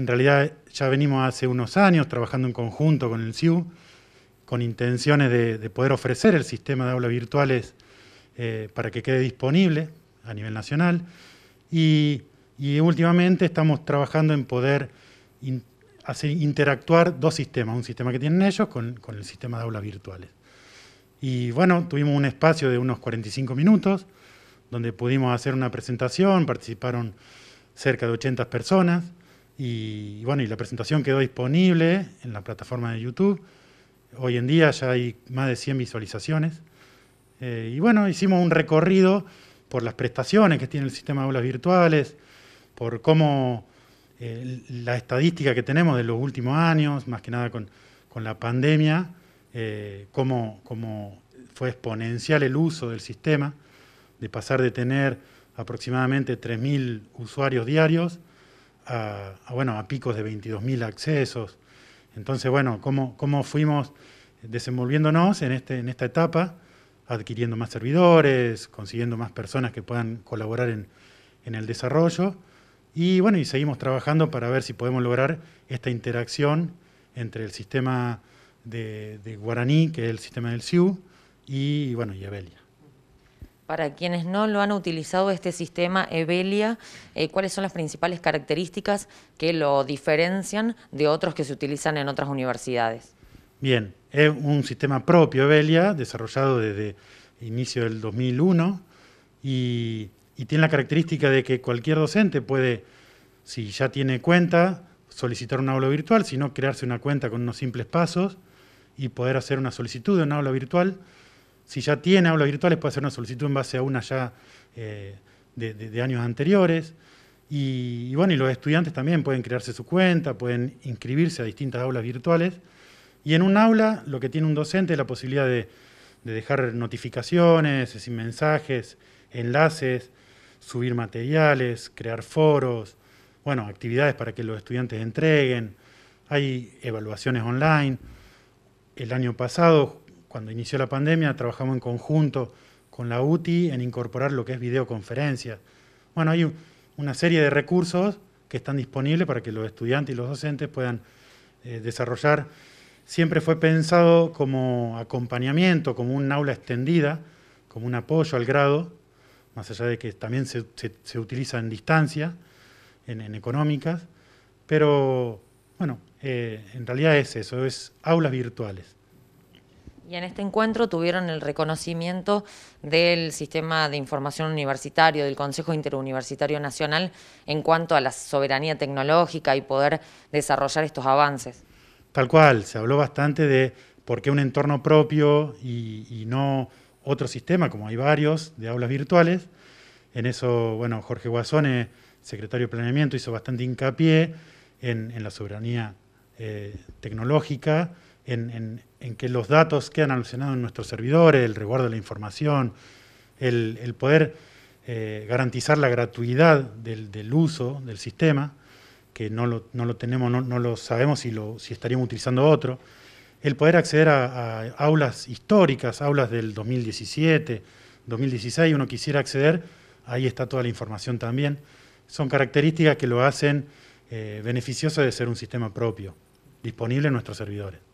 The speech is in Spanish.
En realidad ya venimos hace unos años trabajando en conjunto con el CIU, con intenciones de, poder ofrecer el sistema de aulas virtuales eh, para que quede disponible a nivel nacional. Y, últimamente estamos trabajando en poder hacer interactuar dos sistemas, un sistema que tienen ellos con, con el sistema de aulas virtuales. Y bueno, tuvimos un espacio de unos 45 minutos, donde pudimos hacer una presentación, participaron cerca de 80 personas, y, bueno, y la presentación quedó disponible en la plataforma de YouTube. Hoy en día ya hay más de 100 visualizaciones. Eh, y bueno, hicimos un recorrido por las prestaciones que tiene el sistema de aulas virtuales, por cómo eh, la estadística que tenemos de los últimos años, más que nada con, la pandemia, eh, cómo, fue exponencial el uso del sistema, de pasar de tener aproximadamente 3.000 usuarios diarios a, bueno, a picos de 22.000 accesos. Entonces, bueno, cómo, cómo fuimos desenvolviéndonos en, este, en esta etapa, adquiriendo más servidores, consiguiendo más personas que puedan colaborar en, el desarrollo. Y bueno, y seguimos trabajando para ver si podemos lograr esta interacción entre el sistema de, de Guaraní, que es el sistema del SIU, y bueno, y Abelia. Para quienes no lo han utilizado, este sistema Evelia, eh, ¿cuáles son las principales características que lo diferencian de otros que se utilizan en otras universidades? Bien, es un sistema propio Evelia, desarrollado desde inicio del 2001 y, tiene la característica de que cualquier docente puede, si ya tiene cuenta, solicitar una aula virtual, si no, crearse una cuenta con unos simples pasos y poder hacer una solicitud de una aula virtual si ya tiene aulas virtuales, puede hacer una solicitud en base a una ya eh, de, años anteriores. Y, bueno, y los estudiantes también pueden crearse su cuenta, pueden inscribirse a distintas aulas virtuales. Y en un aula lo que tiene un docente es la posibilidad de, de dejar notificaciones, mensajes, enlaces, subir materiales, crear foros, bueno, actividades para que los estudiantes entreguen, hay evaluaciones online. El año pasado cuando inició la pandemia, trabajamos en conjunto con la UTI en incorporar lo que es videoconferencia. Bueno, hay una serie de recursos que están disponibles para que los estudiantes y los docentes puedan eh, desarrollar. Siempre fue pensado como acompañamiento, como un aula extendida, como un apoyo al grado, más allá de que también se, utiliza en distancia, en, económicas, pero bueno, eh, en realidad es eso, es aulas virtuales. Y en este encuentro tuvieron el reconocimiento del Sistema de Información Universitario, del Consejo Interuniversitario Nacional, en cuanto a la soberanía tecnológica y poder desarrollar estos avances. Tal cual, se habló bastante de por qué un entorno propio y, no otro sistema, como hay varios, de aulas virtuales. En eso, bueno, Jorge Guasone, secretario de Planeamiento, hizo bastante hincapié en, en la soberanía eh, tecnológica en, que los datos quedan almacenados en nuestros servidores, el resguardo de la información, el, poder eh, garantizar la gratuidad del, uso del sistema, que no lo, tenemos, no, lo sabemos si, si estaríamos utilizando otro, el poder acceder a, aulas históricas, aulas del 2017, 2016, uno quisiera acceder, ahí está toda la información también. Son características que lo hacen eh, beneficioso de ser un sistema propio disponible en nuestros servidores.